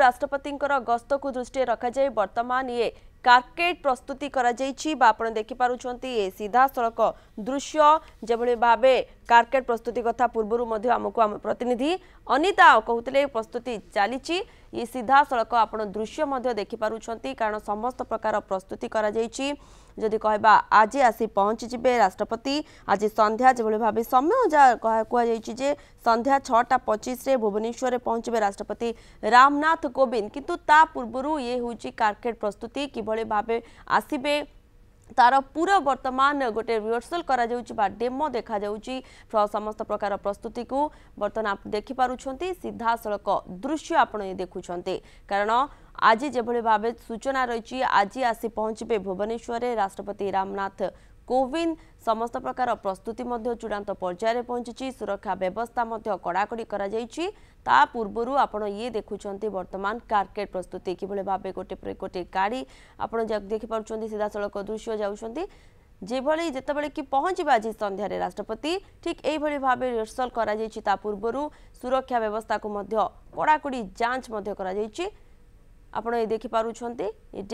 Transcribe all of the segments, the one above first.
ଉପରାଷ୍ଟ୍ରପତିଙ୍କର ଗସ୍ତକୁ ଦୃଷ୍ଟିରେ ରଖାଯାଇ ବର୍ତ୍ତମାନ ଇଏ কার্কেট প্রস্তুতি করা যাইছি বা আপনার দেখিপারুচ্ছন্তি এ সিধাসলখ দৃশ্য যেভাবে ভাবে কার্কেট প্রস্তুতি কথা পূর্বরু মধ্যে আমকু আম প্রতিনিধি অনিতা কহুতলে প্রস্তুতি চালিছি ଇଏ ସିଧାସଳଖ ଆପଣ ଦୃଶ୍ୟ ମଧ୍ୟ ଦେଖିପାରୁଛନ୍ତି କାରଣ ସମସ୍ତ ପ୍ରକାର ପ୍ରସ୍ତୁତି କରାଯାଇଛି ଯଦି କହିବା ଆଜି ଆସି ପହଞ୍ଚିଯିବେ ରାଷ୍ଟ୍ରପତି ଆଜି ସନ୍ଧ୍ୟା ଯେଭଳି ଭାବେ ସମୟ ଯାହା କୁହାଯାଇଛି ଯେ ସନ୍ଧ୍ୟା ଛଅଟା ପଚିଶରେ ଭୁବନେଶ୍ୱରରେ ପହଞ୍ଚିବେ ରାଷ୍ଟ୍ରପତି ରାମନାଥ କୋବିନ୍ଦ କିନ୍ତୁ ତା ପୂର୍ବରୁ ଇଏ ହେଉଛି କାର୍କେଟ୍ ପ୍ରସ୍ତୁତି କିଭଳି ଭାବେ ଆସିବେ তার পুরা বর্তমান গোটে রিহর্সাল করা যাচ্ছে বা ডেমো দেখা যাচ্ছে সমস্ত প্রকার প্রস্তুতি কু বর্তমান দেখিপার সিধাসলখ দৃশ্য আপনার দেখুম কারণ আজ যেভাবে ভাবে সূচনা রয়েছে আজ আসি পৌঁছবে ভুবনেশ্বরের রাষ্ট্রপতি রামনাথ କୋୱିନ୍ ସମସ୍ତ ପ୍ରକାର ପ୍ରସ୍ତୁତି ମଧ୍ୟ ଚୂଡ଼ାନ୍ତ ପର୍ଯ୍ୟାୟରେ ପହଞ୍ଚିଛି ସୁରକ୍ଷା ବ୍ୟବସ୍ଥା ମଧ୍ୟ କଡ଼ାକଡ଼ି କରାଯାଇଛି ତା ପୂର୍ବରୁ ଆପଣ ଇଏ ଦେଖୁଛନ୍ତି ବର୍ତ୍ତମାନ କାର୍କେଟ ପ୍ରସ୍ତୁତି କିଭଳି ଭାବେ ଗୋଟେ ପରେ ଗୋଟେ ଗାଡ଼ି ଆପଣ ଦେଖିପାରୁଛନ୍ତି ସିଧାସଳଖ ଦୃଶ୍ୟ ଯାଉଛନ୍ତି যেভাবে যেতবে কি পৌঁছবে আজ সন্ধ্যায় রাষ্ট্রপতি ঠিক এইভাবে ভাবে রিহর্সল করা যাই তা পূর্বর সুরক্ষা ব্যবস্থা কড়াকড়ি যাঞ্চ করা যাই আপনার এই দেখিপার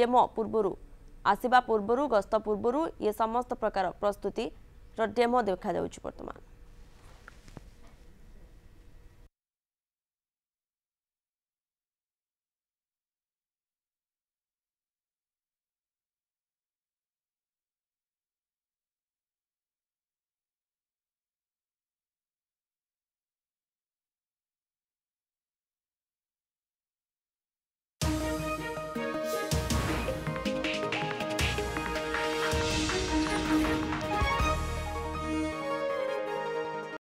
ডেমো পূর্বর आसिबा पूर्व गस्त पूर्वहरू ये समस्त प्रकार प्रस्तुति र डेमो देखाऊ बर्तमान